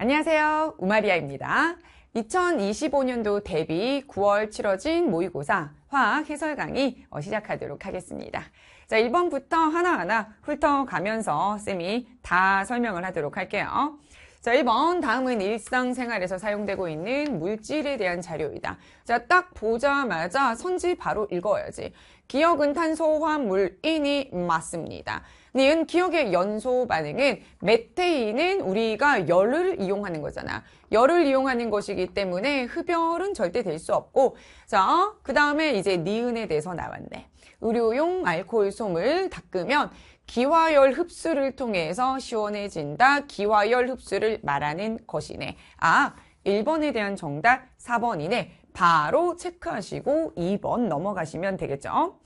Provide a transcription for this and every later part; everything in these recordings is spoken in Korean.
안녕하세요. 우마리아입니다. 2025년도 대비 9월 치러진 모의고사 화학 해설 강의 어, 시작하도록 하겠습니다. 자, 1번부터 하나하나 훑어가면서 쌤이 다 설명을 하도록 할게요. 자, 1번 다음은 일상생활에서 사용되고 있는 물질에 대한 자료이다. 자, 딱 보자마자 선지 바로 읽어야지. 기억은 탄소, 화물, 인이 맞습니다. 니은 기억의 연소 반응은 메테이는 우리가 열을 이용하는 거잖아. 열을 이용하는 것이기 때문에 흡열은 절대 될 수 없고 자, 그 다음에 이제 니은에 대해서 나왔네. 의료용 알코올 솜을 닦으면 기화열 흡수를 통해서 시원해진다. 기화열 흡수를 말하는 것이네. 아, 1번에 대한 정답 4번이네. 바로 체크하시고 2번 넘어가시면 되겠죠.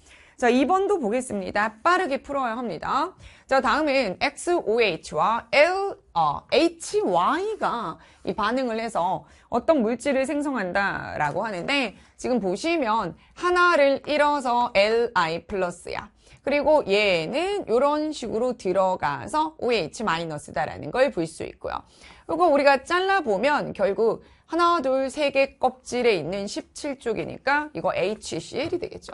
자, 2번도 보겠습니다. 빠르게 풀어야 합니다. 자, 다음은 XOH와 L, 어, HY가 이 반응을 해서 어떤 물질을 생성한다라고 하는데 지금 보시면 하나를 잃어서 LI 플러스야. 그리고 얘는 이런 식으로 들어가서 OH-다라는 걸 볼 수 있고요. 그리고 우리가 잘라보면 결국 하나, 둘, 세 개 껍질에 있는 17쪽이니까 이거 HCl이 되겠죠.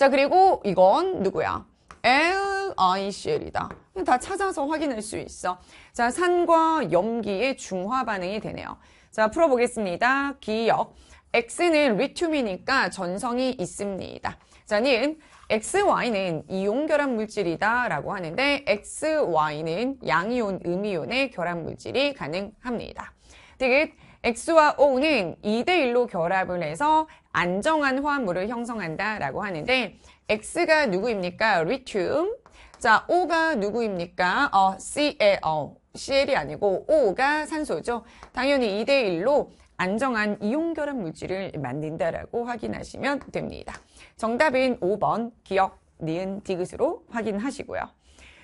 자 그리고 이건 누구야? LICL이다. 다 찾아서 확인할 수 있어. 자, 산과 염기의 중화 반응이 되네요. 자, 풀어보겠습니다. 기역 X는 리튬이니까 전성이 있습니다. 자, 는 XY는 이온 결합 물질이다 라고 하는데 XY는 양이온, 음이온의 결합 물질이 가능합니다. 되게 X와 O는 2대1로 결합을 해서 안정한 화합물을 형성한다라고 하는데 X가 누구입니까? 리튬. 자, O가 누구입니까? 어, CL. CL이 아니고 O가 산소죠. 당연히 2대1로 안정한 이용 결합 물질을 만든다라고 확인하시면 됩니다. 정답인 5번 기억 니은 디귿으로 확인하시고요.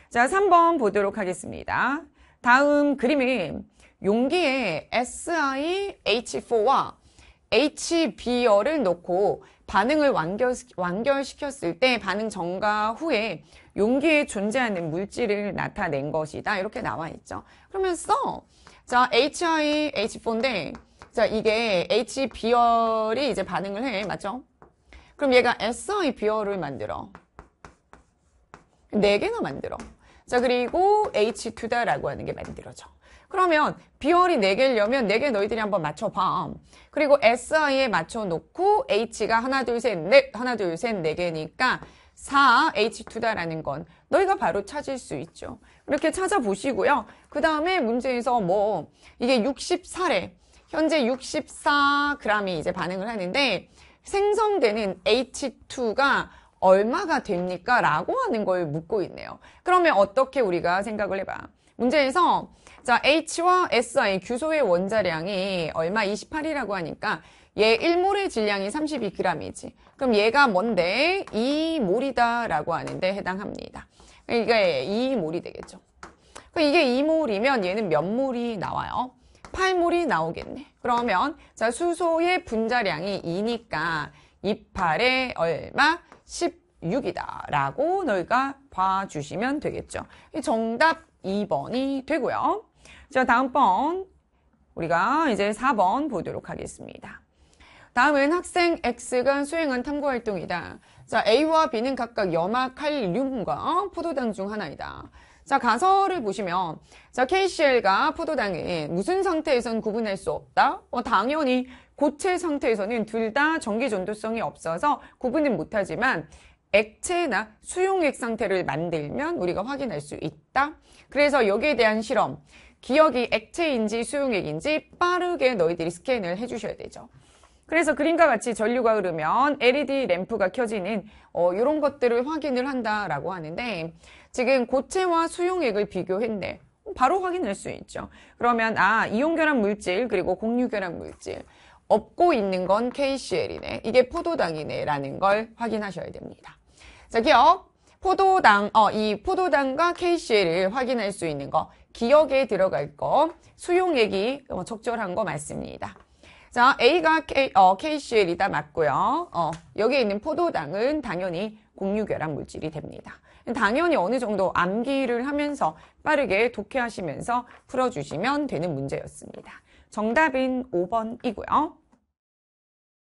자, 3번 보도록 하겠습니다. 다음 그림은 용기에 SiH4와 HBr을 넣고 반응을 완결, 완결시켰을 때 반응 전과 후에 용기에 존재하는 물질을 나타낸 것이다. 이렇게 나와 있죠. 그러면서 자 HiH4인데 자 이게 HBr이 이제 반응을 해. 맞죠? 그럼 얘가 SiBr을 만들어. 4개나 만들어. 자 그리고 H2다라고 하는 게 만들어져. 그러면 비열이 4개려면 4개 너희들이 한번 맞춰봐. 그리고 SI에 맞춰놓고 H가 하나, 둘, 셋, 넷, 하나, 둘, 셋, 4개니까 4, H2다라는 건 너희가 바로 찾을 수 있죠. 이렇게 찾아보시고요. 그 다음에 문제에서 뭐 이게 64래. 현재 64g이 이제 반응을 하는데 생성되는 H2가 얼마가 됩니까? 라고 하는 걸 묻고 있네요. 그러면 어떻게 우리가 생각을 해봐. 문제에서 자 H와 SI 규소의 원자량이 얼마 28이라고 하니까 얘 1몰의 질량이 32g이지. 그럼 얘가 뭔데? 2몰이다라고 하는데 해당합니다. 그러니까 이게 2몰이 되겠죠. 그럼 이게 2몰이면 얘는 몇 몰이 나와요? 8몰이 나오겠네. 그러면 자 수소의 분자량이 2니까 28에 얼마? 16이다라고 너희가 봐주시면 되겠죠. 정답 2번이 되고요. 자, 다음번 우리가 이제 4번 보도록 하겠습니다. 다음은 학생 X가 수행한 탐구 활동이다. 자, A와 B는 각각 염화 칼륨과 포도당 중 하나이다. 자, 가설을 보시면, 자, KCl과 포도당이 무슨 상태에선 구분할 수 없다? 어, 당연히 고체 상태에서는 둘 다 전기 전도성이 없어서 구분은 못하지만, 액체나 수용액 상태를 만들면 우리가 확인할 수 있다. 그래서 여기에 대한 실험, 기억이 액체인지 수용액인지 빠르게 너희들이 스캔을 해주셔야 되죠. 그래서 그림과 같이 전류가 흐르면 LED 램프가 켜지는 어, 이런 것들을 확인을 한다라고 하는데 지금 고체와 수용액을 비교했네. 바로 확인할 수 있죠. 그러면 아 이온결합 물질 그리고 공유결합 물질 없고 있는 건 KCL이네. 이게 포도당이네. 라는 걸 확인하셔야 됩니다. 자, 기억. 포도당, 어, 이 포도당과 KCL을 확인할 수 있는 거. 기억에 들어갈 거. 수용액이 어, 적절한 거 맞습니다. 자, A가 K, 어, KCL이다 맞고요. 어, 여기에 있는 포도당은 당연히 공유결합 물질이 됩니다. 당연히 어느 정도 암기를 하면서 빠르게 독해하시면서 풀어주시면 되는 문제였습니다. 정답인 5번이고요.